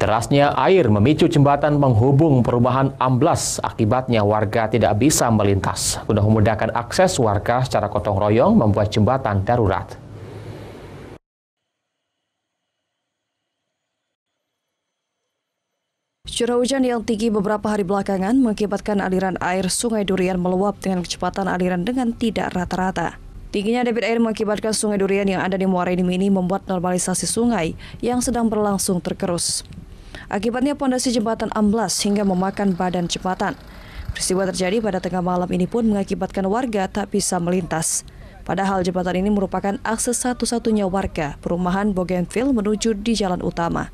Derasnya air memicu jembatan penghubung perumahan amblas. Akibatnya warga tidak bisa melintas. Untuk memudahkan akses warga secara gotong royong membuat jembatan darurat. Curah hujan yang tinggi beberapa hari belakangan mengakibatkan aliran air Sungai Durian meluap dengan kecepatan aliran dengan tidak rata-rata. Tingginya debit air mengakibatkan Sungai Durian yang ada di Muara ini membuat normalisasi sungai yang sedang berlangsung terkerus. Akibatnya pondasi jembatan amblas hingga memakan badan jembatan. Peristiwa terjadi pada tengah malam ini pun mengakibatkan warga tak bisa melintas. Padahal jembatan ini merupakan akses satu-satunya warga perumahan Bogenville menuju di jalan utama.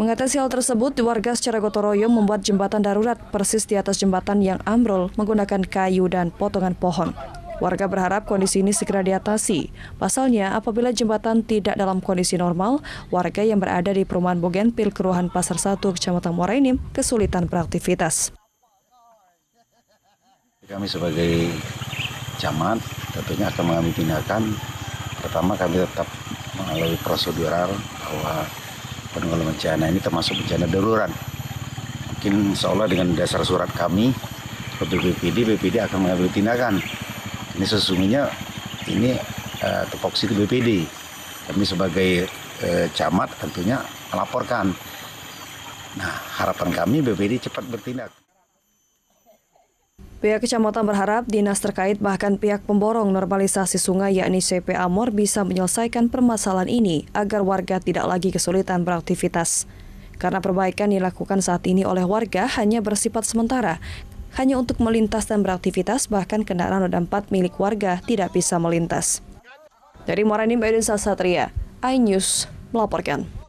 Mengatasi hal tersebut, warga secara gotong royong membuat jembatan darurat persis di atas jembatan yang ambrol menggunakan kayu dan potongan pohon. Warga berharap kondisi ini segera diatasi. Pasalnya, apabila jembatan tidak dalam kondisi normal, warga yang berada di perumahan Bogenpil, Keruhan Pasar 1, Kecamatan Muara ini kesulitan beraktivitas. Kami sebagai camat tentunya akan mengambil tindakan. Pertama, kami tetap melalui prosedural bahwa penanggulangan bencana ini termasuk bencana darurat. Mungkin seolah dengan dasar surat kami, BPD, BPD akan mengambil tindakan ini sesungguhnya ini uh, tupoksi ke BPD kami sebagai uh, camat tentunya melaporkan nah harapan kami BPD cepat bertindak Pihak kecamatan berharap dinas terkait bahkan pihak pemborong normalisasi sungai yakni CP Amor bisa menyelesaikan permasalahan ini agar warga tidak lagi kesulitan beraktivitas. Karena perbaikan dilakukan saat ini oleh warga hanya bersifat sementara hanya untuk melintas dan beraktivitas, bahkan kendaraan roda 4 milik warga tidak bisa melintas. Dari Moranim Edin Satria, iNews melaporkan.